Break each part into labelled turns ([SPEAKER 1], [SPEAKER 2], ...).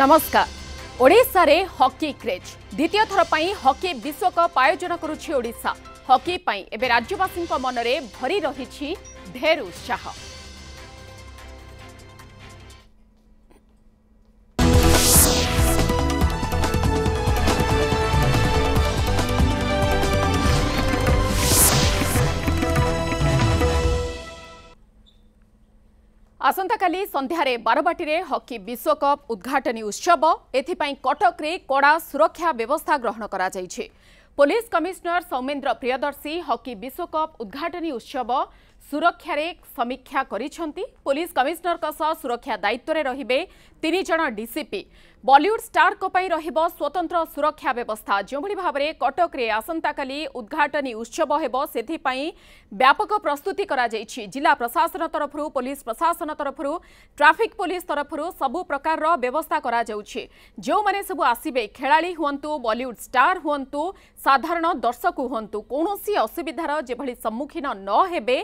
[SPEAKER 1] ନମସ୍କାର ଓଡ଼ିଶାରେ hockey craze ଦ୍ୱିତୀୟ ଥର ପାଇଁ ହକି ବିଶ୍ୱକପ୍ ଆୟୋଜନ କରୁଛି ଓଡ଼ିଶା ହକି ପାଇଁ ଏବେ ରାଜ୍ୟବାସୀଙ୍କ ମନରେ ଭରି ରହିଛି ଢେର ଉତ୍ସାହ ଆସନ୍ତାକାଲି ସନ୍ଧ୍ୟାରେ ବାରବାଟୀରେ ହକି ବିଶ୍ୱକପ୍ ଉଦ୍ଘାଟନୀ ଉତ୍ସବ ଏଥିପାଇଁ କଟକରେ କଡ଼ା ସୁରକ୍ଷା ବ୍ୟବସ୍ଥା ଗ୍ରହଣ କରାଯାଇଛି police commissioner Soumendra Priyadarshi hockey ବିଶ୍ୱକପ୍ ଉଦ୍ଘାଟନୀ ଉତ୍ସବ ସୁରକ୍ଷାରେ ସମୀକ୍ଷା କରିଛନ୍ତି ପୋଲିସ କମିଶନରଙ୍କ ସହ ସୁରକ୍ଷା ଦାୟିତ୍ୱରେ ରହିବେ ତିନି ଜଣ ଡିସିପି ବଲିଉଡ୍ ଷ୍ଟାରଙ୍କ ପାଇଁ ରହିବ ସ୍ୱତନ୍ତ୍ର ସୁରକ୍ଷା ବ୍ୟବସ୍ଥା ଯେଉଁଭଳି ଭାବରେ କଟକରେ ଆସନ୍ତାକାଲି ଉଦ୍ଘାଟନୀ ଉତ୍ସବ ହେବ ସେଥିପାଇଁ ବ୍ୟାପକ ପ୍ରସ୍ତୁତି କରାଯାଇଛି ଜିଲ୍ଲା ପ୍ରଶାସନ ତରଫରୁ ପୋଲିସ ପ୍ରଶାସନ ତରଫରୁ ଟ୍ରାଫିକ୍ ପୋଲିସ ତରଫରୁ ସବୁ ପ୍ରକାରର ବ୍ୟବସ୍ଥା କରାଯାଉଛି ଯେଉଁମାନେ ସବୁ ଆସିବେ ଖେଳାଳି ହୁଅନ୍ତୁ ବଲିଉଡ୍ ଷ୍ଟାର ହୁଅନ୍ତୁ ସାଧାରଣ ଦର୍ଶକ ହୁଅନ୍ତୁ କୌଣସି ଅସୁବିଧାର ଯେଭଳି ସମ୍ମୁଖୀନ ନ ହେବେ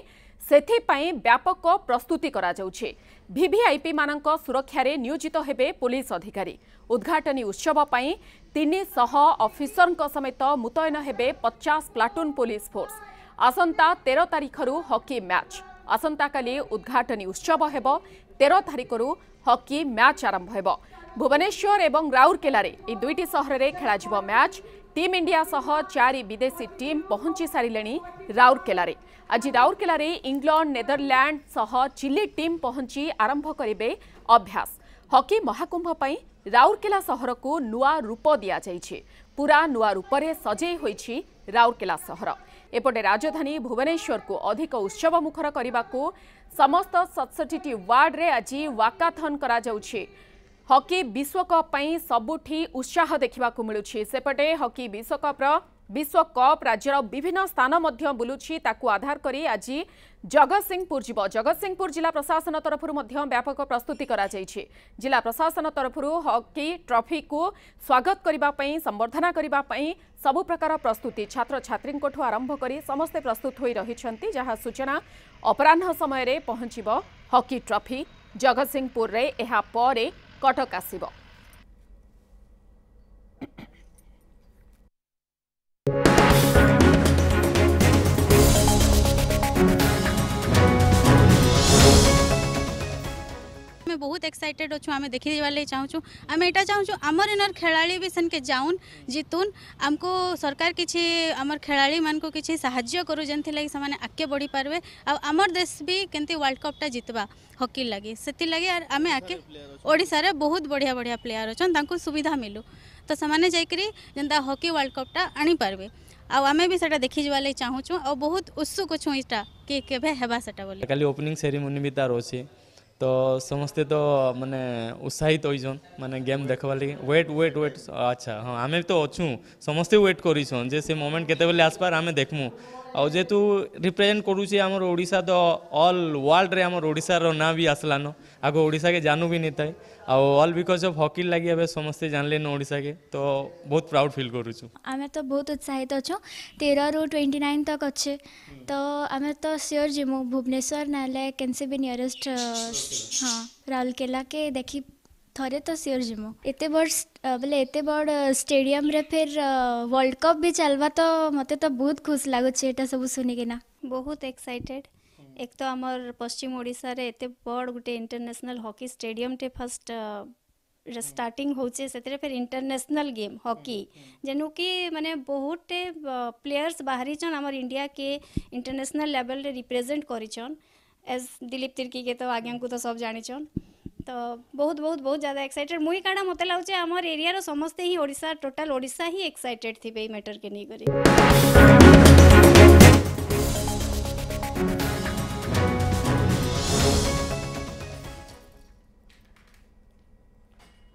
[SPEAKER 1] ସେଥିପାଇଁ ବ୍ୟାପକ ପ୍ରସ୍ତୁତି କରାଯାଉଛି ଭିଭିଆଇପିମାନଙ୍କ ସୁରକ୍ଷାରେ ନିୟୋଜିତ ହେବେ ପୋଲିସ ଅଧିକାରୀ ଉଦ୍ଘାଟନୀ ଉତ୍ସବ ପାଇଁ ତିନିଶହ ଅଫିସରଙ୍କ ସମେତ ମୁତୟନ ହେବେ ପଚାଶ ପ୍ଲାଟୁନ୍ ପୋଲିସ ଫୋର୍ସ ଆସନ୍ତା ତେର ତାରିଖରୁ ହକି ମ୍ୟାଚ୍ ଆସନ୍ତାକାଲି ଉଦ୍ଘାଟନୀ ଉତ୍ସବ ହେବ ତେର ତାରିଖରୁ ହକି ମ୍ୟାଚ୍ ଆରମ୍ଭ ହେବ ভুবনেশ্বর এবং রাউরকেলায় এই দুইটি সহরের খেলাযিব ম্যাচ টিম ইন্ডিয়া সহ চারি বিদেশী টিম পৌঁছি সারে রাউরকেলায় আজ রাউরকেলায় ইংল্যান্ড নেদরল্যান্ড সহ চিলি টিম পৌঁছি আরম্ভ করবে অভ্যাস হকি মহাকুম্ভ পাই রাউরকেলা সহরকু নূয়া রূপ দিয়া যাইছে পুরা নূয়া রূপরে সজেই হয়েছে রাউরকেলা সহর এপটে রাজধানী ভুবনেশ্বরকু অধিক উৎসব মুখর করা সমস্ত সতষঠিটি ওয়ার্ডে আজ ওয়াকাথন করা যাচ্ছে হকি বিশ্বকপ সবুঠি উৎসাহ দেখা মিলুছি সেপটে হকি বিশ্বকপর বিশ্বকপ রাজ্যের বিভিন্ন স্থান বুলুছি তাকে আধার করে আজ জগৎসিংপুর যাব জগৎসিংপুর জেলা প্রশাসন তরফ ব্যাপক প্রস্তুতি করা যাই জেলা প্রশাসন তরফ হকি ট্রফি কু স্বাগত করা সম্বর্ধনা করা সবু প্রকার প্রস্তুতি ছাত্রছাত্রী আরম্ভ করে সমস্তে প্রস্তুত হয়ে রয়েছেন যা সূচনা অপরাহ্ন সময় পৌঁছব হকি ট্রফি জগৎসিংপুরের এরপরে କଟକ ଆସିବ आम बहुत एक्साइटेड अच्छे आम देखा लगे चाहूँ आम यहाँ चाहूँ आमर इनर खेला भी सेनके जाऊन जितुन आमको सरकार किसी आमर खेला मान को किसी साय करू जेन लगे से आगे बढ़ी पारे आमर देश भी कमी वर्ल्ड कपटा जितवा हकी लगे से लगे आम आगे ओडार बहुत बढ़िया बढ़िया प्लेयार अच्छा सुविधा मिलू तो से जेनता हकी वर्ल्ड कपटा आनी ଆଉ ଆମେ ବି ସେଟା ଦେଖିଯିବା ଲାଗି ଚାହୁଁଛୁ चाहूँ ବହୁତ बहुत उत्सुक ଇଟା କି कि ହେବା ସେଟା ବୋଲି
[SPEAKER 2] କାଲି ଓପନିଂ ସେରିମୋନି ବି ତାର তো ସମସ୍ତେ ତ ମାନେ ଉତ୍ସାହିତ ହୋଇଛନ୍ ମାନେ ଗେମ୍ ଦେଖ୍ବାର୍ ଲାଗି ୱେଟ୍ ୱେଟ୍ ୱେଟ୍ ଆଚ୍ଛା ହଁ ଆମେ ତ ଅଛୁ ସମସ୍ତେ ୱେଟ୍ କରିଛନ୍ ଯେ ସେ ମୋମେଣ୍ଟ କେତେବେଳେ ଆସବାର୍ ଆମେ ଦେଖ୍ମୁ ଆଉ ଯେହେତୁ ରିପ୍ରେଜେଣ୍ଟ କରୁଛି ଆମର ଓଡ଼ିଶା ତ ଅଲ୍ ୱାର୍ଲଡ଼ରେ ଆମର ଓଡ଼ିଶାର ନାଁ ବି ଆସିଲାନ ଆଗ ଓଡ଼ିଶାକେ ଜାନୁ ବି ନେଇଥାଏ ଆଉ ଅଲ୍ ବିକଜ୍ ଅଫ୍ ହକି ଲାଗି ଏବେ ସମସ୍ତେ ଜାଣିଲେନ ଓଡ଼ିଶାକେ ତ ବହୁତ ପ୍ରାଉଡ଼ ଫିଲ୍ କରୁଛୁ ଆମେ ତ ବହୁତ ଉତ୍ସାହିତ ଅଛୁ ତେରରୁ ଟ୍ୱେଣ୍ଟି ନାଇନ୍ ତକ୍ ଅଛେ ତ ଆମେ ତ ସିଓର୍ ଯିମୁ ଭୁବନେଶ୍ୱର ନହେଲେ କେନ୍ସି ବି ନିୟରେଷ୍ଟ ହଁ ରାଉରକେଲାକେ ଦେଖି ଥରେ ତ ସିଓର ଯିମୁ ଏତେ ବଡ଼ ବୋଲେ ଏତେ ବଡ଼ ଷ୍ଟାଡିୟମ୍ରେ ଫେର୍ ୱାର୍ଲଡ କପ୍ ବି ଚାଲ୍ବା ତ ମୋତେ ତ ବହୁତ ଖୁସି ଲାଗୁଛି ଏଇଟା ସବୁ ଶୁଣିକିନା
[SPEAKER 3] ବହୁତ ଏକ୍ସାଇଟେଡ୍ ଏକ ତ ଆମର ପଶ୍ଚିମ ଓଡ଼ିଶାରେ ଏତେ ବଡ଼ ଗୋଟେ ଇଣ୍ଟରନ୍ୟାସନାଲ୍ ହକି ଷ୍ଟାଡିୟମ୍ଟେ ଫାର୍ଷ୍ଟ ଷ୍ଟାର୍ଟିଂ ହେଉଛେ ସେଥିରେ ଫେର୍ ଇଣ୍ଟରନ୍ୟାସନାଲ୍ ଗେମ୍ ହକି ଯେନୁକି ମାନେ ବହୁତଟେ ପ୍ଲେୟର୍ସ ବାହାରିଛନ୍ ଆମର ଇଣ୍ଡିଆକେ ଇଣ୍ଟରନ୍ୟାସନାଲ୍ ଲେଭେଲ୍ରେ ରିପ୍ରେଜେଣ୍ଟ କରିଛନ୍ ଏଜ୍ ଦିଲ୍ଲୀପ ତିର୍କୀକେ ତ ଆଜ୍ଞାଙ୍କୁ ତ ସବ୍ ଜାଣିଛନ୍ ତ ବହୁତ ବହୁତ ବହୁତ ଜ୍ୟାଦା ଏକ୍ସାଇଟେଡ୍ ମୁଇଁ କାଣା ମୋତେ ଲାଗୁଛି ଆମର ଏରିଆର ସମସ୍ତେ ହିଁ ଓଡ଼ିଶା ଟୋଟାଲ୍ ଓଡ଼ିଶା ହିଁ ଏକ୍ସାଇଟେଡ୍ ଥିବେ ଏଇ ମ୍ୟାଟର୍କେ ନେଇକରି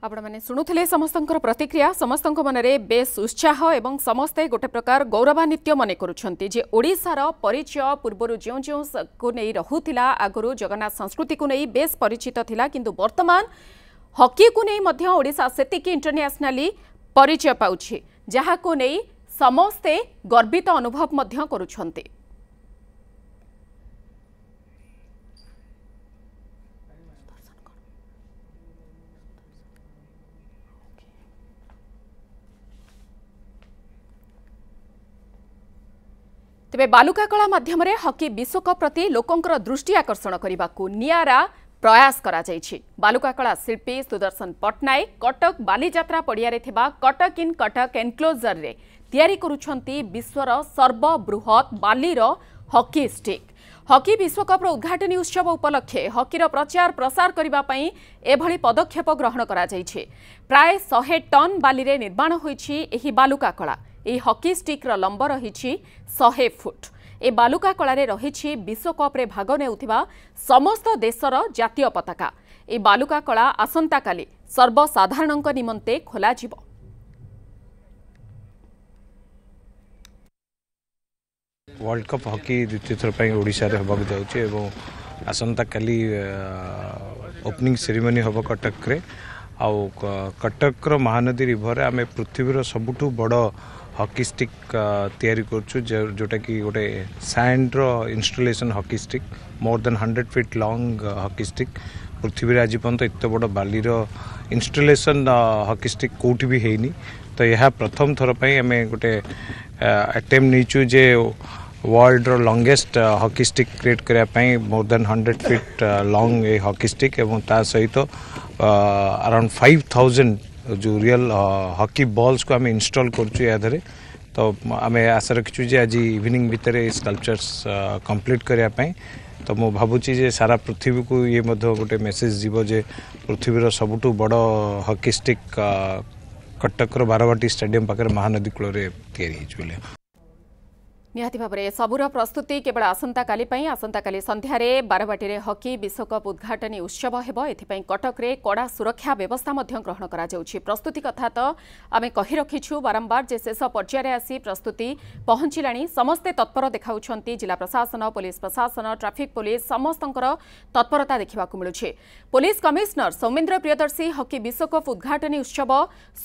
[SPEAKER 1] ଆପଣମାନେ ଶୁଣୁଥିଲେ ସମସ୍ତଙ୍କର ପ୍ରତିକ୍ରିୟା ସମସ୍ତଙ୍କ ମନରେ ବେଶ୍ ଉତ୍ସାହ ଏବଂ ସମସ୍ତେ ଗୋଟେ ପ୍ରକାର ଗୌରବାନ୍ୱିତ୍ୟ ମନେ କରୁଛନ୍ତି ଯେ ଓଡ଼ିଶାର ପରିଚୟ ପୂର୍ବରୁ ଯେଉଁ ଯେଉଁକୁ ନେଇ ରହୁଥିଲା ଆଗରୁ ଜଗନ୍ନାଥ ସଂସ୍କୃତିକୁ ନେଇ ବେଶ୍ ପରିଚିତ ଥିଲା କିନ୍ତୁ ବର୍ତ୍ତମାନ ହକିକୁ ନେଇ ମଧ୍ୟ ଓଡ଼ିଶା ସେତିକି ଇଣ୍ଟରନ୍ୟାସନାଲି ପରିଚୟ ପାଉଛି ଯାହାକୁ ନେଇ ସମସ୍ତେ ଗର୍ବିତ ଅନୁଭବ ମଧ୍ୟ କରୁଛନ୍ତି ତେବେ ବାଲୁକା କଳା ମାଧ୍ୟମରେ ହକି ବିଶ୍ୱକପ୍ ପ୍ରତି ଲୋକଙ୍କର ଦୃଷ୍ଟି ଆକର୍ଷଣ କରିବାକୁ ନିଆରା ପ୍ରୟାସ କରାଯାଇଛି ବାଲୁକା କଳା ଶିଳ୍ପୀ ସୁଦର୍ଶନ ପଟ୍ଟନାୟକ କଟକ ବାଲିଯାତ୍ରା ପଡ଼ିଆରେ ଥିବା କଟକ ଇନ୍ କଟକ ଏନ୍କ୍ଲୋଜରରେ ତିଆରି କରୁଛନ୍ତି ବିଶ୍ୱର ସର୍ବବୃହତ୍ ବାଲିର ହକି ଷ୍ଟିକ୍ ହକି ବିଶ୍ୱକପ୍ର ଉଦ୍ଘାଟନୀ ଉତ୍ସବ ଉପଲକ୍ଷେ ହକିର ପ୍ରଚାର ପ୍ରସାର କରିବା ପାଇଁ ଏଭଳି ପଦକ୍ଷେପ ଗ୍ରହଣ କରାଯାଇଛି ପ୍ରାୟ ଶହେ ଟନ୍ ବାଲିରେ ନିର୍ମାଣ ହୋଇଛି ଏହି ବାଲୁକା କଳା ଏହି ହକି ଷ୍ଟିକ୍ର ଲମ୍ବ ରହିଛି ଶହେ ଫୁଟ ଏ ବାଲୁକା କଳାରେ ରହିଛି ବିଶ୍ୱକପ୍ରେ ଭାଗ ନେଉଥିବା ସମସ୍ତ ଦେଶର ଜାତୀୟ ପତାକା ଏ ବାଲୁକା କଳା ଆସନ୍ତାକାଲି ସର୍ବସାଧାରଣଙ୍କ ନିମନ୍ତେ ଖୋଲାଯିବ
[SPEAKER 3] ୱାର୍ଲଡ଼ କପ୍ ହକି ଦ୍ୱିତୀୟ ଥର ପାଇଁ ଓଡ଼ିଶାରେ ହେବାକୁ ଯାଉଛି ଏବଂ ଆସନ୍ତାକାଲି ଓପନିଂ ସେରିମୋନି ହେବ କଟକରେ ଆଉ କଟକର ମହାନଦୀ ରିଭର୍ରେ ଆମେ ପୃଥିବୀର ସବୁଠୁ ବଡ଼ हकी स्टिक तैयारी करोटा कि गोटे सैंड्र installation hockey stick more than hundred feet long hockey stick पृथ्वी आज पर्यटन इत बड़ बालीर इनस्टलेसन हकी स्टिक कौटि भी है तो यह प्रथम थरपाई आम गोटे आटेम नहींचु जे वर्ल्ड रंगेस्ट हकी स्टिक क्रिएट करने more than hundred feet long hockey stick सहित अराउंड फाइव थाउजेंड जो रियल हॉकी बॉल्स को आम इंस्टॉल कर तो आम आशा रखीजे आज इवनिंग भितर स्कल्पचर्स कम्प्लीट करने तो मुझे भावुँ सारा पृथ्वी को ये मध्य गोटे मेसेज जीव जे पृथ्वीर सबुठ बड़ hockey stick uh, Cuttack Barabati stadium पाखे महानदी कूल या
[SPEAKER 1] ନିହାତି ଭାବରେ ସବୁର ପ୍ରସ୍ତୁତି କେବଳ ଆସନ୍ତାକାଲି ପାଇଁ ଆସନ୍ତାକାଲି ସନ୍ଧ୍ୟାରେ ବାରବାଟୀରେ ହକି ବିଶ୍ୱକପ୍ ଉଦ୍ଘାଟନୀ ଉତ୍ସବ ହେବ ଏଥିପାଇଁ କଟକରେ କଡ଼ା ସୁରକ୍ଷା ବ୍ୟବସ୍ଥା ମଧ୍ୟ ଗ୍ରହଣ କରାଯାଉଛି ପ୍ରସ୍ତୁତି କଥା ତ ଆମେ କହି ରଖିଛୁ ବାରମ୍ବାର ଯେ ଶେଷ ପର୍ଯ୍ୟାୟରେ ଆସି ପ୍ରସ୍ତୁତି ପହଞ୍ଚିଲାଣି ସମସ୍ତେ ତତ୍ପର ଦେଖାଉଛନ୍ତି ଜିଲ୍ଲା ପ୍ରଶାସନ ପୋଲିସ ପ୍ରଶାସନ ଟ୍ରାଫିକ୍ ପୋଲିସ ସମସ୍ତଙ୍କର ତତ୍ପରତା ଦେଖିବାକୁ ମିଳୁଛି police commissioner Soumendra Priyadarshi hockey ବିଶ୍ୱକପ୍ ଉଦ୍ଘାଟନୀ ଉତ୍ସବ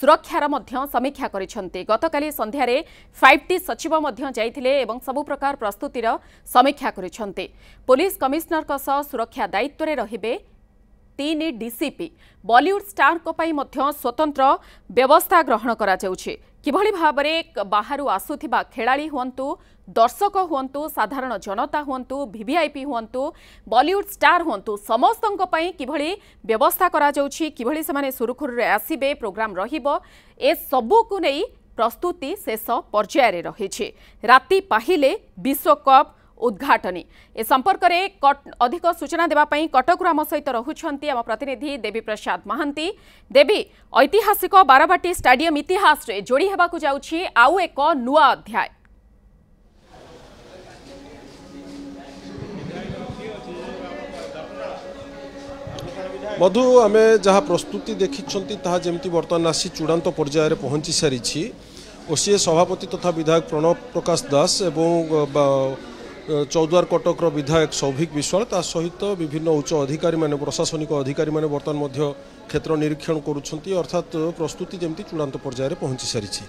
[SPEAKER 1] ସୁରକ୍ଷାର ମଧ୍ୟ ସମୀକ୍ଷା କରିଛନ୍ତି ଗତକାଲି ସନ୍ଧ୍ୟାରେ ଫାଇଭ୍ ଟି ସଚିବ ମଧ୍ୟ ଯାଇଥିଲେ ଏବଂ ସବୁ ପ୍ରକାର ପ୍ରସ୍ତୁତିର ସମୀକ୍ଷା କରିଛନ୍ତି ପୋଲିସ କମିଶନରଙ୍କ ସହ ସୁରକ୍ଷା ଦାୟିତ୍ୱରେ ରହିବେ ତିନି ଡିସିପି ବଲିଉଡ୍ ଷ୍ଟାରଙ୍କ ପାଇଁ ମଧ୍ୟ ସ୍ୱତନ୍ତ୍ର ବ୍ୟବସ୍ଥା ଗ୍ରହଣ କରାଯାଉଛି କିଭଳି ଭାବରେ ବାହାରୁ ଆସୁଥିବା ଖେଳାଳି ହୁଅନ୍ତୁ ଦର୍ଶକ ହୁଅନ୍ତୁ ସାଧାରଣ ଜନତା ହୁଅନ୍ତୁ ଭିଭିଆଇପି ହୁଅନ୍ତୁ ବଲିଉଡ୍ ଷ୍ଟାର ହୁଅନ୍ତୁ ସମସ୍ତଙ୍କ ପାଇଁ କିଭଳି ବ୍ୟବସ୍ଥା କରାଯାଉଛି କିଭଳି ସେମାନେ ସୁରୁଖୁରୁରେ ଆସିବେ ପ୍ରୋଗ୍ରାମ ରହିବ ଏସବୁକୁ ନେଇ প্রস্তুতি শেষ পর্যায়ে রয়েছে রাতে পাহিলে বিশ্বকপ উদ্ঘাটনী এ সম্পর্কের অধিক সূচনা দেওয়া কটকর আম সহ রুচার আম প্রতিনিধি দেবী প্রসাদ মহান্তি দেবী ঐতিহাসিক বারবাটী স্টাডিয়াম ইতিহাসে যোড়ি হওয়া যাচ্ছে আউ এক নূয়া অধ্যায়
[SPEAKER 4] মধু আমি যা প্রস্তুতি দেখিছেন তাহা যেমি বর্তমান আসি চূড়ান্ত পর্যায়ে পৌঁছি সারিছি ওসিএ সভাপতি তথা বিধায়ক প্রণব প্রকাশ দাস এবং চৌদ্বার কটকর বিধায়ক সৌভিক বিশ্বাল তা সহিত বিভিন্ন উচ্চ অধিকারী মানে প্রশাসনিক অধিকারী মানে বর্তমান মধ্য କ୍ଷେତ୍ର ନିରୀକ୍ଷଣ କରୁଛନ୍ତି ଅର୍ଥାତ୍ ପ୍ରସ୍ତୁତି ଯେମିତି ଚୂଡ଼ାନ୍ତ ପର୍ଯ୍ୟାୟରେ ପହଞ୍ଚି ସାରିଛି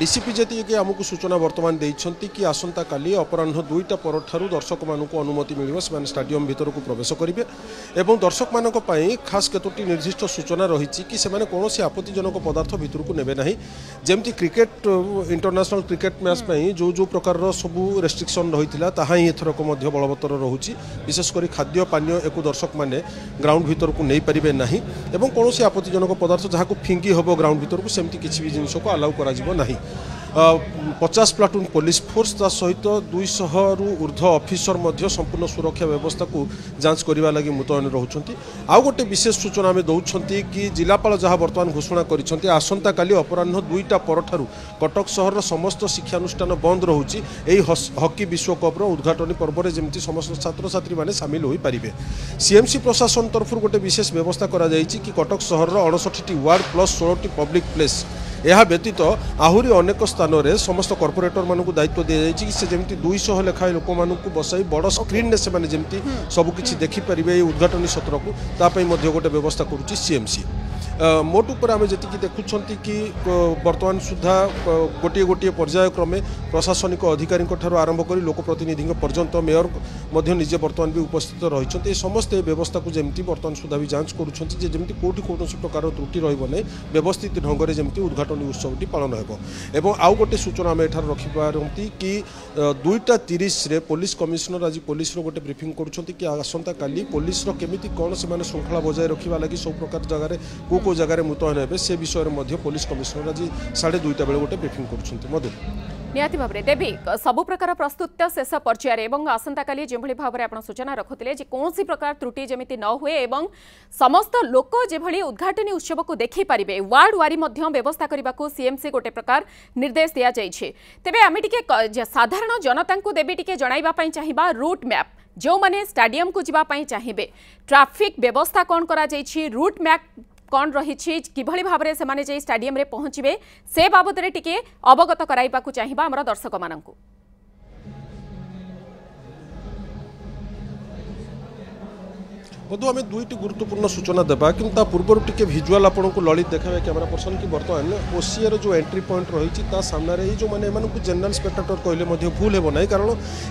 [SPEAKER 4] ଡିସିପି ଯେତିକି ଆମକୁ ସୂଚନା ବର୍ତ୍ତମାନ ଦେଇଛନ୍ତି କି ଆସନ୍ତାକାଲି ଅପରାହ୍ନ ଦୁଇଟା ପରଠାରୁ ଦର୍ଶକମାନଙ୍କୁ ଅନୁମତି ମିଳିବ ସେମାନେ ଷ୍ଟାଡିୟମ୍ ଭିତରକୁ ପ୍ରବେଶ କରିବେ ଏବଂ ଦର୍ଶକମାନଙ୍କ ପାଇଁ ଖାସ୍ କେତୋଟି ନିର୍ଦ୍ଦିଷ୍ଟ ସୂଚନା ରହିଛି କି ସେମାନେ କୌଣସି ଆପତ୍ତିଜନକ ପଦାର୍ଥ ଭିତରକୁ ନେବେ ନାହିଁ ଯେମିତି କ୍ରିକେଟ୍ ଇଣ୍ଟରନ୍ୟାସନାଲ୍ କ୍ରିକେଟ୍ ମ୍ୟାଚ୍ ପାଇଁ ଯେଉଁ ଯେଉଁ ପ୍ରକାରର ସବୁ ରେଷ୍ଟ୍ରିକ୍ସନ୍ ରହିଥିଲା ତାହା ହିଁ ଏଥରକ ମଧ୍ୟ ବଳବତ୍ତର ରହୁଛି ବିଶେଷ କରି ଖାଦ୍ୟ ପାନୀୟ ଏକୁ ଦର୍ଶକମାନେ ଗ୍ରାଉଣ୍ଡ ଭିତରକୁ ନେଇପାରିବେ ନାହିଁ ଏବଂ କୌଣସି ଆପତ୍ତିଜନକ ପଦାର୍ଥ ଯାହାକୁ ଫିଙ୍ଗି ହେବ ଗ୍ରାଉଣ୍ଡ ଭିତରକୁ ସେମିତି କିଛି ବି ଜିନିଷକୁ ଆଲାଉ କରାଯିବ ନାହିଁ পচাশ প্লাটুন পুলিশ ফোর্স তা সহিত দুইশহরু ঊর্ধ্ব অফিসর মধ্যে সম্পূর্ণ সুরক্ষা ব্যবস্থাকে যাঞ্চ করা লাগি মুতয়ন রুচান আউ গোটে বিশেষ সূচনা আমি দৌঁছেন কি জেলাপাল যা বর্তমান ঘোষণা করেছেন আসন্তকালি অপরাহ্ন দুইটা পরঠার কটক সহরর সমস্ত শিক্ষানুষ্ঠান বন্ধ রয়েছে এই হকি বিশ্বকপর উদ্ঘাটনী পর্বরে যেমি সমস্ত ছাত্রছাত্রী মানে সামিল হয়ে পারে সিএমসি প্রশাসন তরফর গোটে বিশেষ ব্যবস্থা করা যাই কি কটক সহরর অড়ষঠিটি ওয়ার্ড প্লস ষোলটি পব্লিক প্লেস ଏହା ବ୍ୟତୀତ ଆହୁରି ଅନେକ ସ୍ଥାନରେ ସମସ୍ତ କର୍ପୋରେଟରମାନଙ୍କୁ ଦାୟିତ୍ୱ ଦିଆଯାଇଛି କି ସେ ଯେମିତି ଦୁଇଶହ ଲେଖାଏଁ ଲୋକମାନଙ୍କୁ ବସାଇ ବଡ଼ ସ୍କ୍ରିନ୍ରେ ସେମାନେ ଯେମିତି ସବୁକିଛି ଦେଖିପାରିବେ ଏହି ଉଦ୍ଘାଟନୀ ସତ୍ରକୁ ତା ପାଇଁ ମଧ୍ୟ ଗୋଟେ ବ୍ୟବସ୍ଥା କରୁଛି ସିଏମ୍ସି ମୋଟ ଉପରେ ଆମେ ଯେତିକି ଦେଖୁଛନ୍ତି କି ବର୍ତ୍ତମାନ ସୁଦ୍ଧା ଗୋଟିଏ ଗୋଟିଏ ପର୍ଯ୍ୟାୟକ୍ରମେ ପ୍ରଶାସନିକ ଅଧିକାରୀଙ୍କଠାରୁ ଆରମ୍ଭ କରି ଲୋକପ୍ରତିନିଧିଙ୍କ ପର୍ଯ୍ୟନ୍ତ ମେୟର ମଧ୍ୟ ନିଜେ ବର୍ତ୍ତମାନ ବି ଉପସ୍ଥିତ ରହିଛନ୍ତି ଏ ସମସ୍ତେ ବ୍ୟବସ୍ଥାକୁ ଯେମିତି ବର୍ତ୍ତମାନ ସୁଦ୍ଧା ବି ଯାଞ୍ଚ କରୁଛନ୍ତି ଯେ ଯେମିତି କେଉଁଠି କୌଣସି ପ୍ରକାର ତ୍ରୁଟି ରହିବ ନାହିଁ ବ୍ୟବସ୍ଥିତ ଢଙ୍ଗରେ ଯେମିତି ଉଦ୍ଘାଟନୀ ଉତ୍ସବଟି ପାଳନ ହେବ ଏବଂ ଆଉ ଗୋଟେ ସୂଚନା ଆମେ ଏଠାରେ ରଖିପାରନ୍ତି କି ଦୁଇଟା ତିରିଶରେ ପୋଲିସ କମିଶନର ଆଜି ପୋଲିସର ଗୋଟେ ବ୍ରିଫିଂ କରୁଛନ୍ତି କି ଆସନ୍ତାକାଲି ପୋଲିସର କେମିତି କ'ଣ ସେମାନେ ଶୃଙ୍ଖଳା ବଜାୟ ରଖିବା ଲାଗି ସବୁ ପ୍ରକାର ଜାଗାରେ କେଉଁ କେଉଁ কেউ জায়গায় মুতয়ন হবে সে বিষয়ে পুলিশ কমিশনার আজ সাড়ে দুইটা বেড়ে গোটে ব্রিফিং করছেন
[SPEAKER 1] নিহতি ভাবে দেবী সবু প্রকার প্রস্তুত শেষ পর্যায়ে এবং আসন্তকালি যেভাবে ভাবে আপনার সূচনা রাখুলে যে কৌশি প্রকার ত্রুটি যেমি ন হুয়ে এবং সমস্ত লোক যেভাবে উদ্ঘাটনী উৎসবক দেখিপারে ওয়ার্ড ওয়ারি ব্যবস্থা করা সিএমসি গোটে প্রকার নির্দেশ দিয়া যাই তবে আমি টিকি সাধারণ জনতা দেবী টিকি জনাইবা চাহিবা রুট ম্যাপ ଯେଉଁମାନେ স্টাডিয়াম যাওয়া ପାଇଁ ট্রাফিক ব্যবস্থা কন করা କରାଯାଇଛି ରୁଟ୍ ମ୍ୟାପ୍ কণ রয়েছে কিভাবে ভাবে সে স্টাডিয়ামে পৌঁছবে সে বাবদে টিকি অবগত করাইবা চাহিবা আমার দর্শক মানুষ
[SPEAKER 4] দেখুন আমি দুইটি গুরুত্বপূর্ণ সূচনা দেবা কিন্তু তা পূর্বর টিকি ভিজুয়াল আপনার ললিত দেখাবে ক্যামেরা পর্সন কি বর্তমান ওসিআর যে এন্ট্রি পয়েন্ট রয়েছে তা সামনে এই যে এমন জেনারেল স্পেক্টাটর কহিলে ভুল হব না কারণ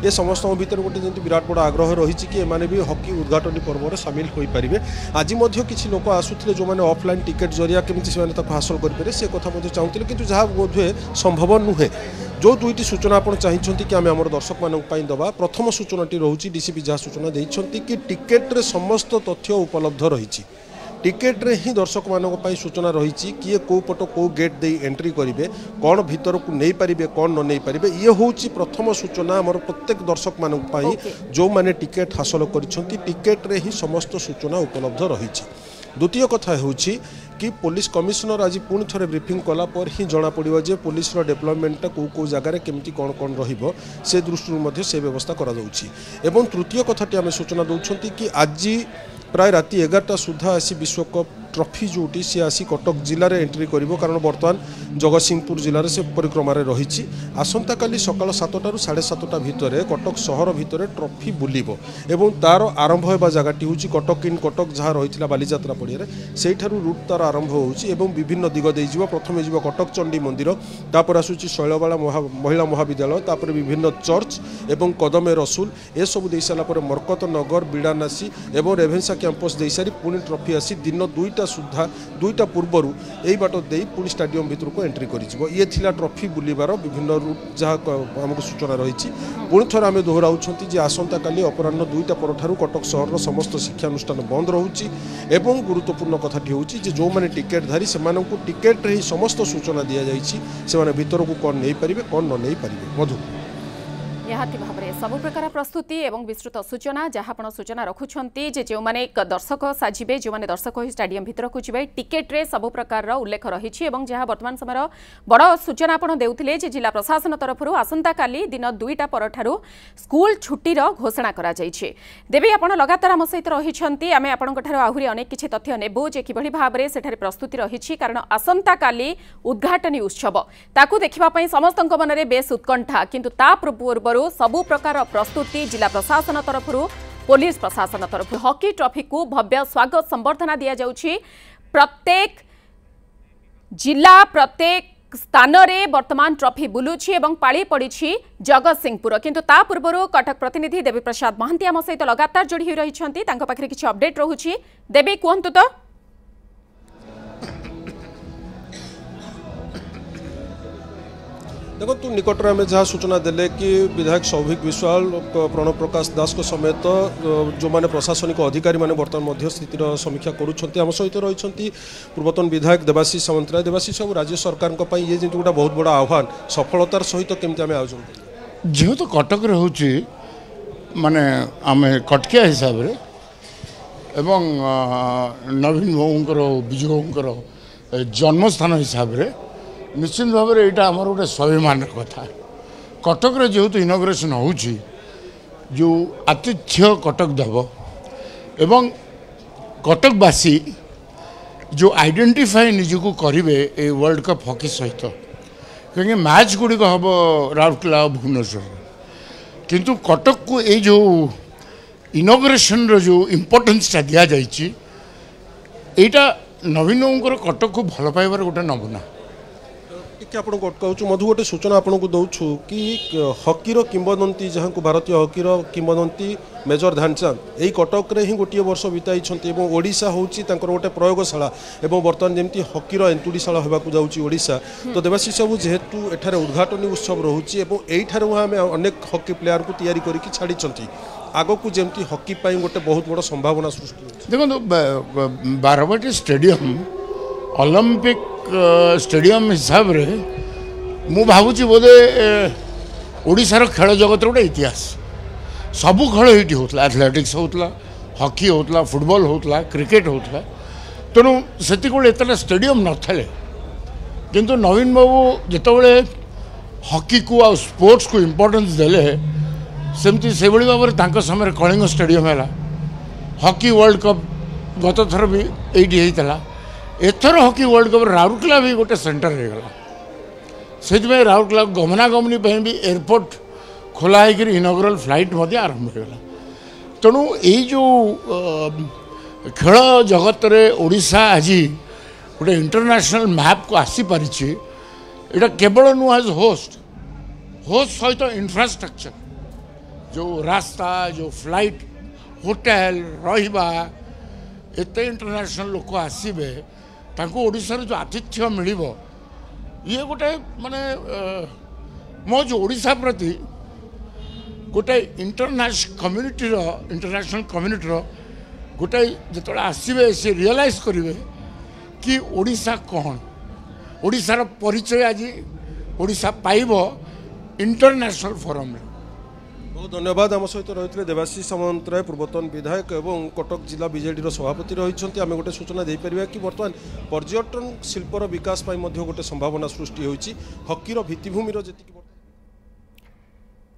[SPEAKER 4] এ সমস্ত ভিতরে গোটে যেমন বিট বড় আগ্রহ রয়েছে কি এমনি বি হকি উদ্ঘাটনী পর্বরে সামিল হয়ে আজি আজ কিছু লোক আসুলে যে অফলাইন টিকেট জরিয়া কেমি সে হাসল করে সে কথা চাহিদা কিন্তু যা বোধ সম্ভব নুহে ଯେଉଁ ଦୁଇଟି ସୂଚନା ଆପଣ ଚାହିଁଛନ୍ତି କି ଆମେ ଆମର ଦର୍ଶକମାନଙ୍କ ପାଇଁ ଦେବା ପ୍ରଥମ ସୂଚନାଟି ରହୁଛି ଡିସିପି ଯାହା ସୂଚନା ଦେଇଛନ୍ତି କି ଟିକେଟ୍ରେ ସମସ୍ତ ତଥ୍ୟ ଉପଲବ୍ଧ ରହିଛି ଟିକେଟ୍ରେ ହିଁ ଦର୍ଶକମାନଙ୍କ ପାଇଁ ସୂଚନା ରହିଛି କିଏ କେଉଁ ପଟ କେଉଁ ଗେଟ୍ ଦେଇ ଏଣ୍ଟ୍ରି କରିବେ କ'ଣ ଭିତରକୁ ନେଇପାରିବେ କ'ଣ ନ ନେଇପାରିବେ ଇଏ ହେଉଛି ପ୍ରଥମ ସୂଚନା ଆମର ପ୍ରତ୍ୟେକ ଦର୍ଶକମାନଙ୍କ ପାଇଁ ଯେଉଁମାନେ ଟିକେଟ୍ ହାସଲ କରିଛନ୍ତି ଟିକେଟ୍ରେ ହିଁ ସମସ୍ତ ସୂଚନା ଉପଲବ୍ଧ ରହିଛି দ্বিতীয় কথা হচ্ছে কি পুলিশ কমিশনার আজ পুঁ থরে ব্রিফিং কলা পর হি জনাপড়ব যে পুলিশের ডেভেলপমেন্টটা কেউ কেউ জায়গায় কমিটি কম কম রহব সে দৃষ্টি সে ব্যবস্থা করা যাচ্ছে এবং তৃতীয় কথাটি আমি সূচনা দৌঁচ কি আজ প্রায় রাতে এগারোটা সুদ্ধা আসি বিশ্বকপ ট্রফি ଯେଉଁଠି ସିଏ ଆସି କଟକ ଜିଲ୍ଲାରେ ଏଣ୍ଟ୍ରି କରିବ କାରଣ ବର୍ତ୍ତମାନ ଜଗତସିଂହପୁର ଜିଲ୍ଲାରେ ସେ ପରିକ୍ରମାରେ ରହିଛି ଆସନ୍ତାକାଲି ସକାଳ ସାତଟାରୁ ସାଢ଼େ ସାତଟା ଭିତରେ କଟକ ସହର ଭିତରେ ଟ୍ରଫି ବୁଲିବ ଏବଂ ତା'ର ଆରମ୍ଭ ହେବା ଜାଗାଟି ହେଉଛି କଟକ ଇନ୍ କଟକ ଯାହା ରହିଥିଲା ବାଲିଯାତ୍ରା ପଡ଼ିଆରେ ସେଇଠାରୁ ରୁଟ୍ ତା'ର ଆରମ୍ଭ ହେଉଛି ଏବଂ ବିଭିନ୍ନ ଦିଗ ଦେଇଯିବ ପ୍ରଥମେ ଯିବ କଟକ ଚଣ୍ଡୀ ମନ୍ଦିର ତାପରେ ଆସୁଛି ଶୈଳବାଳା ମହିଳା ମହାବିଦ୍ୟାଳୟ ତାପରେ ବିଭିନ୍ନ ଚର୍ଚ୍ଚ ଏବଂ କଦମେ ରସୁଲ ଏସବୁ ଦେଇସାରିଲା ପରେ ମର୍କତ ନଗର ବିଡ଼ାନାସି ଏବଂ ରେଭେନ୍ସା କ୍ୟାମ୍ପସ୍ ଦେଇସାରି ପୁଣି ଟ୍ରଫି ଆସି ଦିନ ଦୁଇଟା ଦୁଇଟା ସୁଦ୍ଧା ଦୁଇଟା ପୂର୍ବରୁ ଏଇ ବାଟ ଦେଇ ପୁଣି ଷ୍ଟାଡିୟମ୍ ଭିତରକୁ ଏଣ୍ଟ୍ରି କରିଯିବ ଇଏ ଥିଲା ଟ୍ରଫି ବୁଲିବାର ବିଭିନ୍ନ ରୁଟ୍ ଯାହା ଆମକୁ ସୂଚନା ରହିଛି ପୁଣି ଥରେ ଆମେ ଦୋହରାଉଛନ୍ତି ଯେ ଆସନ୍ତାକାଲି ଅପରାହ୍ନ ଦୁଇଟା ପରଠାରୁ କଟକ ସହରର ସମସ୍ତ ଶିକ୍ଷାନୁଷ୍ଠାନ ବନ୍ଦ ରହୁଛି ଏବଂ ଗୁରୁତ୍ୱପୂର୍ଣ୍ଣ କଥାଟି ହେଉଛି ଯେ ଯେଉଁମାନେ ଟିକେଟ୍ ଧାରି ସେମାନଙ୍କୁ ଟିକେଟ୍ରେ ହିଁ ସମସ୍ତ ସୂଚନା ଦିଆଯାଇଛି ସେମାନେ ଭିତରକୁ କ'ଣ ନେଇପାରିବେ କ'ଣ ନ ନେଇପାରିବେ ମଧୁ
[SPEAKER 1] ନିହାତି ଭାବରେ সবু প্রকার প্রস্তুতি এবং বিস্তৃত সূচনা যা আপনার সূচনা রাখুম যে যে দর্শক সাজবে যে দর্শক হয়ে স্টাডিয়াম ভিতরক যাবে টিকেট্রে সবু প্রকার উল্লেখ রয়েছে এবং যা বর্তমান সময়ের বড় সূচনা আপনার দেউলে যে জেলা প্রশাসন তরফর আসন্তকালি দিন দুইটা পরঠার স্কুল ছুটির ঘোষণা করা যাইছে দেবী আপনার লগাতার আমার সহ রয়েছেন আমি আপনার আহরি অনেক কিছু তথ্য নেব যে কিভাবে ভাবে সেঠার প্রস্তুতি রয়েছে কারণ আসন্তকালি উদ্ঘাটনী উৎসব তাকে দেখা সমস্ত মনরে বেশ উৎকণ্ঠা কিন্তু তা পূর্বর সবু প্রকার প্রকার প্রস্তুতি জেলা প্রশাসন তরফর পুলিশ প্রশাসন তরফ হকি ট্রফিকু ভব্য স্বাগত সম্বর্ধনা দিয়াযাଉଛି প্রত্যেক জেলা প্রত্যেক স্থানরে বর্তমান ট্রফি বুলুছি এবং পাড়ি পড়িছি জগৎসিংপুর কিন্তু তা পূর্বর কটক প্রতিনিধি দেবী প্রসাদ মহান্তি আম সহ লগাতার যোড়ি হয়ে রয়েছেন তাঁর পাখে কিছু অপডেট রয়েছে দেবী কুহতু তো
[SPEAKER 4] দেখନ୍ତୁ ନିକଟରେ ଆମେ ଯାହା ସୂଚନା ଦେଲେ କି ବିଧାୟକ ସୌଭିକ ବିଶ୍ୱାଳ ପ୍ରଣବ ପ୍ରକାଶ ଦାସଙ୍କ ସମେତ ଯେଉଁମାନେ ପ୍ରଶାସନିକ ଅଧିକାରୀମାନେ ବର୍ତ୍ତମାନ ମଧ୍ୟ ସ୍ଥିତିର ସମୀକ୍ଷା କରୁଛନ୍ତି ଆମ ସହିତ ରହିଛନ୍ତି ପୂର୍ବତନ ବିଧାୟକ ଦେବାଶିଷ ସାମନ୍ତରାୟ ଦେବାଶିଷ ବାବୁ ରାଜ୍ୟ ସରକାରଙ୍କ ପାଇଁ ଇଏ ଯେମିତି ଗୋଟେ ବହୁତ ବଡ଼ ଆହ୍ୱାନ ସଫଳତାର ସହିତ କେମିତି ଆମେ ଆୟୋଜନ
[SPEAKER 5] ଯେହେତୁ କଟକରେ ହେଉଛି ମାନେ ଆମେ କଟକିଆ ହିସାବରେ ଏବଂ ନବୀନ ବାବୁଙ୍କର ବିଜୁ ବାବୁଙ୍କର ଜନ୍ମସ୍ଥାନ ହିସାବରେ ନିଶ୍ଚିନ୍ତ ଭାବରେ ଏଇଟା ଆମର ଗୋଟେ ସ୍ୱାଭିମାନ କଥା କଟକରେ ଯେହେତୁ ଇନୋଗ୍ରେସନ୍ ହେଉଛି ଯେଉଁ ଆତିଥ୍ୟ କଟକ ଦେବ ଏବଂ କଟକବାସୀ ଯେଉଁ ଆଇଡ଼େଣ୍ଟିଫାଏ ନିଜକୁ କରିବେ ଏଇ ୱାର୍ଲଡ଼ କପ୍ ହକି ସହିତ କାହିଁକି ମ୍ୟାଚ୍ ଗୁଡ଼ିକ ହେବ ରାଉରକେଲା ଆଉ ଭୁବନେଶ୍ୱରରେ କିନ୍ତୁ କଟକକୁ ଏଇ ଯେଉଁ ଇନୋଗ୍ରେସନ୍ର ଯେଉଁ ଇମ୍ପୋର୍ଟାନ୍ସଟା ଦିଆଯାଇଛି ଏଇଟା ନବୀନ ବାବୁଙ୍କର କଟକକୁ ଭଲ ପାଇବାର ଗୋଟେ ନମୁନା ଟିକେ ଆପଣଙ୍କୁ
[SPEAKER 4] ଅଟକାଉଛୁ ମଧୁ ଗୋଟେ ସୂଚନା ଆପଣଙ୍କୁ ଦେଉଛୁ କି ହକିର କିମ୍ବଦନ୍ତୀ ଯାହାଙ୍କୁ ଭାରତୀୟ ହକିର କିମ୍ବଦନ୍ତୀ ମେଜର ଧ୍ୟାନଚାନ୍ଦ ଏହି କଟକରେ ହିଁ ଗୋଟିଏ ବର୍ଷ ବିତାଇଛନ୍ତି ଏବଂ ଓଡ଼ିଶା ହେଉଛି ତାଙ୍କର ଗୋଟେ ପ୍ରୟୋଗଶାଳା ଏବଂ ବର୍ତ୍ତମାନ ଯେମିତି ହକିର ଏନ୍ତୁଡ଼ିଶାଳା ହେବାକୁ ଯାଉଛି ଓଡ଼ିଶା ତ ଦେବାଶିଷ ସବୁ ଯେହେତୁ ଏଠାରେ ଉଦ୍ଘାଟନୀ ଉତ୍ସବ ରହୁଛି ଏବଂ ଏଇଠାରୁ ହିଁ ଆମେ ଅନେକ ହକି ପ୍ଲେୟାରଙ୍କୁ ତିଆରି କରିକି ଛାଡ଼ିଛନ୍ତି ଆଗକୁ ଯେମିତି ହକି ପାଇଁ ଗୋଟେ ବହୁତ ବଡ଼
[SPEAKER 5] ସମ୍ଭାବନା ସୃଷ୍ଟି ହେଉଛି ଦେଖନ୍ତୁ ବାରବାଟୀ ଷ୍ଟାଡ଼ିୟମ୍ ଅଲମ୍ପିକ୍ ଷ୍ଟାଡିୟମ୍ ହିସାବରେ ମୁଁ ଭାବୁଛି ବୋଧେ ଓଡ଼ିଶାର ଖେଳ ଜଗତର ଗୋଟେ ଇତିହାସ ସବୁ ଖେଳ ଏଇଠି ହେଉଥିଲା ଆଥଲେଟିକ୍ସ ହେଉଥିଲା ହକି ହେଉଥିଲା ଫୁଟବଲ୍ ହେଉଥିଲା କ୍ରିକେଟ୍ ହେଉଥିଲା ତେଣୁ ସେତିକିବେଳେ ଏତେଟା ଷ୍ଟାଡିୟମ୍ ନଥିଲେ କିନ୍ତୁ ନବୀନ ବାବୁ ଯେତେବେଳେ ହକିକୁ ଆଉ ସ୍ପୋର୍ଟସକୁ ଇମ୍ପୋର୍ଟାନ୍ସ ଦେଲେ ସେମିତି ସେଭଳି ଭାବରେ ତାଙ୍କ ସମୟରେ କଳିଙ୍ଗ ଷ୍ଟାଡିୟମ୍ ହେଲା ହକି ୱାର୍ଲଡ଼ କପ୍ ଗତ ଥର ବି ଏଇଠି ହେଇଥିଲା एथर हकी वर्ल्ड कप राउरकला भी गोटे सेन्टर हो गला से राउरकला गमनागमन भी एयरपोर्ट खोला खोलाहीकि इनग्रल फ्लाइट आरंभ हो गला तेणु यो खेल जगत ओडा आज गोटे इंटरनेशनल मैप को आसीपारी केवल नुह एज होस्ट होस्ट सहित तो इनफ्रास्ट्रक्चर जो रास्ता जो फ्लाइट होटेल रही एत इंटरनेशनल लोक आसबे ତାଙ୍କୁ ଓଡ଼ିଶାରେ ଯେଉଁ ଆତିଥ୍ୟ ମିଳିବ ଇଏ ଗୋଟାଏ ମାନେ ମୋ ଯେଉଁ ଓଡ଼ିଶା ପ୍ରତି ଗୋଟେ ଇଣ୍ଟରନ୍ୟାସ କମ୍ୟୁନିଟିର ଇଣ୍ଟରନ୍ୟାସନାଲ କମ୍ୟୁନିଟିର ଗୋଟାଏ ଯେତେବେଳେ ଆସିବେ ସେ ରିଅଲାଇଜ୍ କରିବେ କି ଓଡ଼ିଶା କ'ଣ ଓଡ଼ିଶାର ପରିଚୟ ଆଜି ଓଡ଼ିଶା ପାଇବ ଇଣ୍ଟରନ୍ୟାସନାଲ ଫୋରମ୍ରେ বহু ধন্যবাদ আম সহ
[SPEAKER 4] রয়েছে দেবাশিষ সামন্তরায় পূর্বতন বিধায়ক এবং কটক জেলা বিজেডির সভাপতি রয়েছেন আমি গোটে সূচনা দিয়ে কি বর্তমান পর্যটন শিল্পর বিকাশ পাই গোটে সম্ভাবনা সৃষ্টি হয়েছে হকির ভিত্তিভূমির যেত